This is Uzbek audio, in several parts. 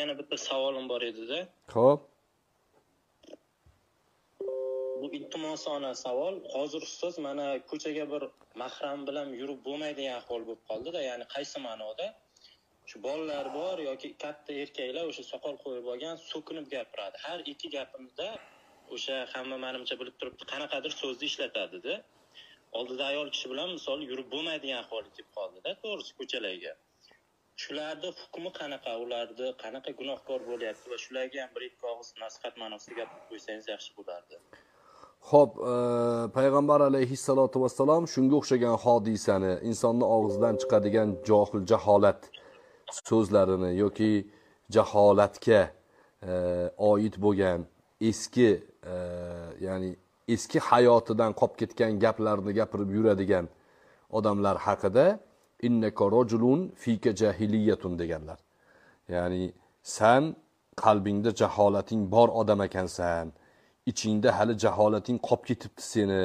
yana bitta savolim bor edida ho'p bu iltimosona savol hozir ustoz mana ko'chaga bir mahram bilan yurib bo'lmaydigan ahvol bo'lib qoldida ya'ni qaysi ma'noda shu bolalar bor yoki katta erkaklar o'sha soqol qo'yib olgan so'kinib gapiradi har ikki gapimda o'sha hamma manimcha bilib turibdi qanaqadir so'zni ishlatadida oldida ayol kishi bilan misol yurib bo'lmaydigan ahvolga kelib qoldida to'g'risi ko'chalarga shularni hukmi qanaqa ularni qanaqa gunohkor bo'lyapti va shularga ham bir ikki og'iz nasihat ma'nosida gapirib qo'ysangiz yaxshi bo'lardi ho'p e, payg'ambar alayhissalotu vassalom shunga o'xshagan hodisani insonni og'zidan chiqadigan johil jaholat so'zlarini yoki jaholatga e, oid bo'lgan eski e, ya'ni eski hayotidan qolib ketgan gaplarni gapirib yuradigan odamlar haqida innaka rojulun fika jahiliyatun deganlar ya'ni san qalbingda jaholating bor odam ekansan ichingda hali jaholating qolib ketibdi seni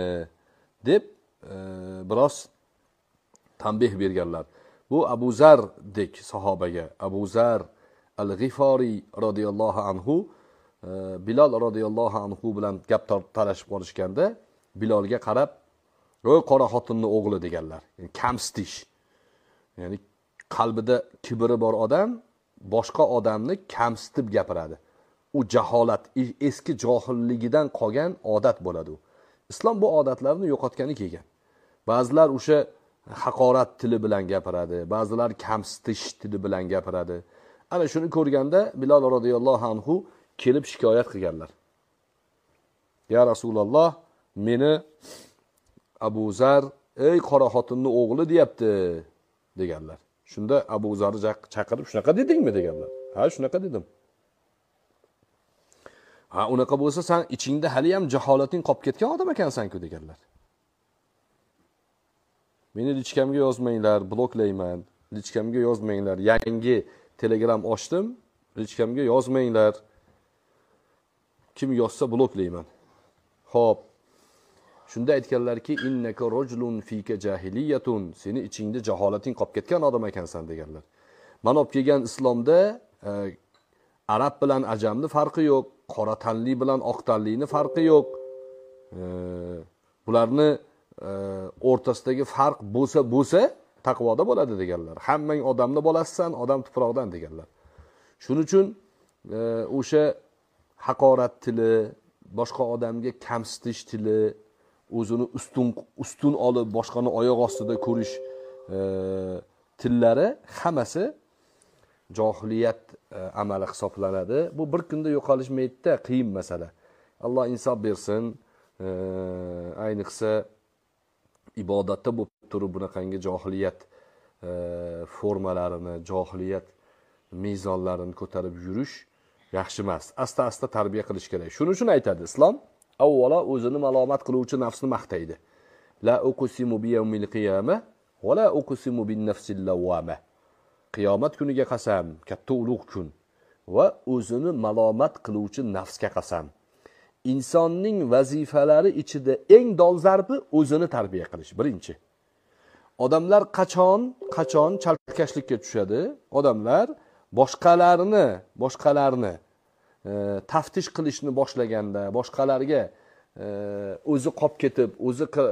deb e, biroz tanbeh berganlar bu abu zardek sahobaga abu zar al g'iforiy roziyallohu anhu e, bilol roziyallohu anhu bilan gap talashib qolishganda bilolga qarab o qora xotinni o'g'li deganlar yani kamsitish ya'ni qalbida kibri bor odam boshqa odamni kamsitib gapiradi u jaholat eski johilligidan qolgan odat bo'ladi u islom bu odatlarni yo'qotgani kelgan ba'zilar o'sha haqorat tili bilan gapiradi ba'zilar kamsitish tili bilan gapiradi ana shuni ko'rganda bilol roziyallohu anhu kelib shikoyat qilganlar ya rasululloh meni abu zar ey qora xotinni o'g'li deyapti deganlar shunda abu zarni chaqirib shunaqa dedingmi deganlar ha shunaqa dedim ha unaqa bo'lsa san ichingda haliyam jaholating qolib ketgan odam ekansanku deganlar meni lichkamga yozmanglar bloklayman lichkamga yozmanglar yangi telegram ochdim lichkamga yozmanglar kim yozsa bloklayman ho'p shunda aytganlarki innaka rojlun fika jahiliyatun seni ichingda jaholating qolib ketgan odam ekansan deganlar mana olib kelgan islomda e, arab bilan ajamni farqi yo'q qora tanli bilan oq tanlini farqi yo'q e, bularni e, o'rtasidagi farq bo'lsa bo'lsa taqvoda bo'ladi deganlar hammang odamni bolasisan odam tuproqdan deganlar shuning uchun e, o'sha haqorat tili boshqa odamga kamsitish tili o'zini ustun ustun olib boshqani oyoq ostida ko'rish e, tillari hammasi johiliyat e, amali hisoblanadi bu bir kunda yo'qolishmaydida qiyin masala alloh insof bersin e, ayniqsa ibodatda bo'lib turib bunaqangi johiliyat formalarini johiliyat mezonlarini ko'tarib yurish yaxshi emas asta asta tarbiya qilish kerak shuning uchun aytadi islom avvalo o'zini malomat qiluvchi nafsni maqtaydi la uqsimu va la uqsimu bin qiyomat kuniga qasam katta ulug' kun va o'zini malomat qiluvchi nafsga qasam insonning vazifalari ichida eng dolzarbi o'zini tarbiya qilish birinchi odamlar qachon qachon chalkashlikka tushadi odamlar boshqalarni boshqalarni taftish qilishni boshlaganda boshqalarga e, o'zi qolib ketib o'zi e,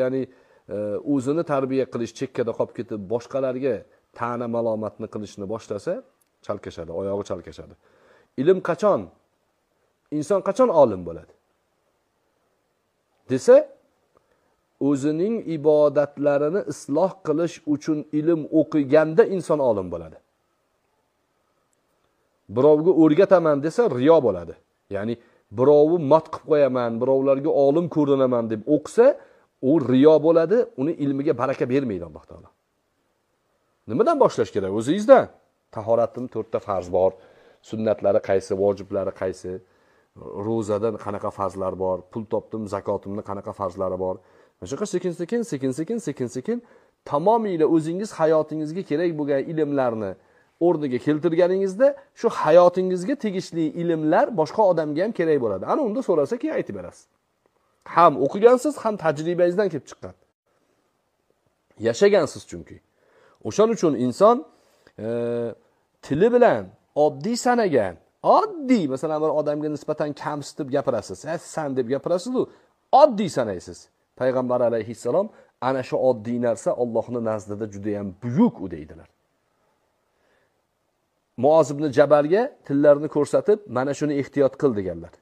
ya'ni e, o'zini tarbiya qilish chekkada qolib ketib boshqalarga ta'na malomatni qilishni boshlasa chalkashadi oyog'i chalkashadi ilm qachon inson qachon olim bo'ladi desa o'zining ibodatlarini isloh qilish uchun ilm o'qiganda inson olim bo'ladi birovga o'rgataman desa riyo bo'ladi ya'ni birovni mat qilib qo'yaman birovlarga olim ko'rinaman deb o'qisa u riyo bo'ladi uni ilmiga baraka bermaydi alloh taolo nimadan boshlash kerak o'zingizdan tahoratni to'rtta farz bor sunnatlari qaysi vojiblari qaysi ro'zadan qanaqa farzlar bor pul topdim zakotimni qanaqa farzlari bor mana shunaqa sekin sekin sekin sekin sekin sekin tamomiyla o'zingiz hayotingizga kerak bo'lgan ilmlarni o'rniga keltirganingizda shu hayotingizga tegishli ilmlar boshqa odamga ham kerak bo'ladi ana unda so'rasa keyin aytib berasiz ham o'qigansiz ham tajribangizdan kelib chiqqan yashagansiz chunki o'shaning uchun inson e, tili bilan oddiy sanagan oddiy masalan bir odamga nisbatan kamsitib gapirasiz e, san deb gapirasizu oddiy sanaysiz payg'ambar alayhissalom ana shu oddiy narsa ollohni nazdida judayam buyuk u deydilar muozibni jabalga tillarini ko'rsatib mana shuni ehtiyot qil deganlar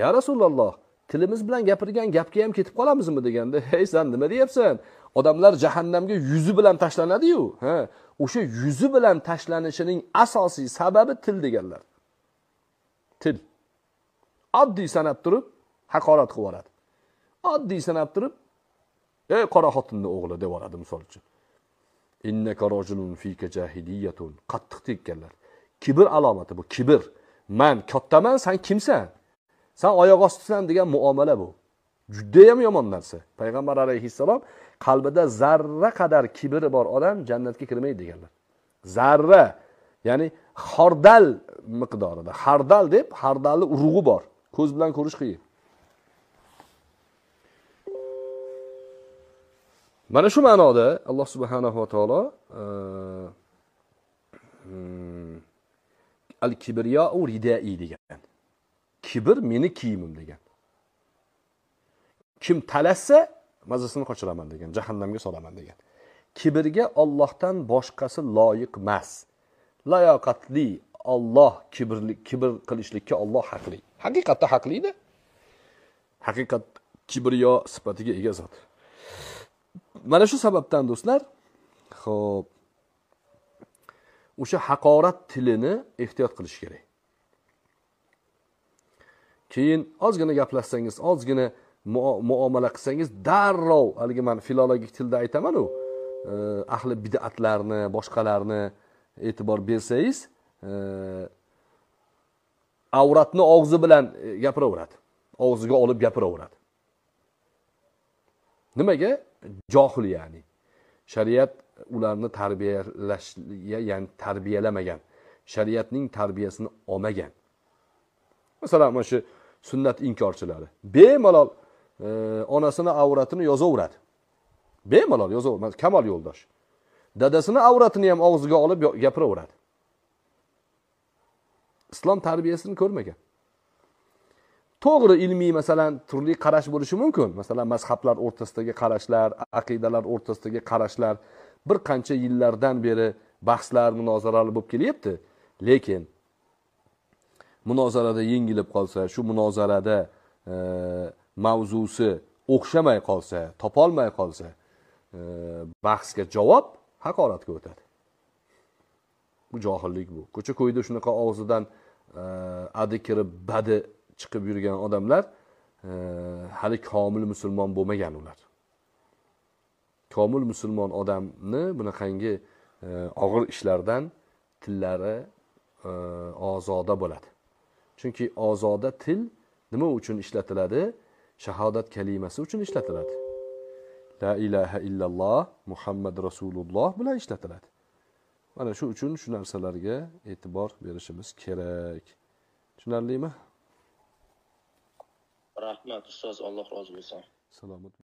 ya rasululloh tilimiz bilan gapirgan gapga ham ketib qolamizmi deganda hey san nima deyapsan odamlar jahannamga yuzi bilan tashlanadiyu ha o'sha yuzi bilan tashlanishining asosiy sababi til deganlar til oddiy sanab turib haqorat qilib yuboradi oddiy sanab turib ey qora xotinni o'g'li deb yuboradi misol uchun innaka fika jahiliyatun qattiq tekkanlar kibr alomati bu kibr man kattaman san kimsan san oyoq ostisan degan muomala bu judayam yomon narsa payg'ambar alayhissalom qalbida zarra qadar kibri bor odam jannatga kirmaydi deganlar zarra ya'ni hordal miqdorida hardal deb hardalni urug'i bor ko'z bilan ko'rish qiyin mana shu ma'noda alloh subhanava taolo e, hmm, al kibriyo ridai degan kibr meni kiyimim degan kim talassa mazasini qochiraman degan jahannamga solaman degan kibrga ollohdan boshqasi loyiq emas layoqatli olloh kibrli kibr qilishlikka olloh haqli haqiqatda haqlida haqiqat kibriyo sifatiga ega zot mana shu sababdan do'stlar ho'p o'sha haqorat tilini ehtiyot qilish kerak keyin ozgina gaplashsangiz ozgina muomala qilsangiz darrov haligi man filologik tilda aytamanu e, ahli bidatlarni boshqalarni e'tibor bersangiz e, avratni og'zi bilan e, gapiraveradi og'ziga olib gapiraveradi nimaga johil ya'ni shariat ularni tarbiyalash ya'ni tarbiyalamagan shariatning tarbiyasini olmagan masalan mana shu sunnat inkorchilari bemalol e, onasini avratini yozaveradi bemalol yozaveradi kamol yo'ldosh dadasini avratini ham og'ziga olib gapiraveradi islom tarbiyasini ko'rmagan to'g'ri ilmiy masalan turli qarash bo'lishi mumkin masalan mazhablar o'rtasidagi qarashlar aqidalar o'rtasidagi qarashlar bir qancha yillardan beri bahslar munozaralar bo'lib kelyapti lekin munozarada yengilib qolsa shu munozarada e, mavzusi o'xshamay qolsa topolmay qolsa e, bahsga javob haqoratga o'tadi bu johillik bu ko'cha ko'yda shunaqa og'zidan e, adi kirib badi chiqib yurgan odamlar e, hali komil musulmon bo'lmagan ular komil musulmon odamni bunaqangi e, og'ir ishlardan tillari e, ozoda bo'ladi chunki ozoda til nima uchun ishlatiladi shahodat kalimasi uchun ishlatiladi la ilaha illalloh muhammad rasululloh bilan ishlatiladi mana shu uchun shu narsalarga e'tibor berishimiz kerak tushunarlimi rahmat ustoz alloh rozi bo'lsin salomat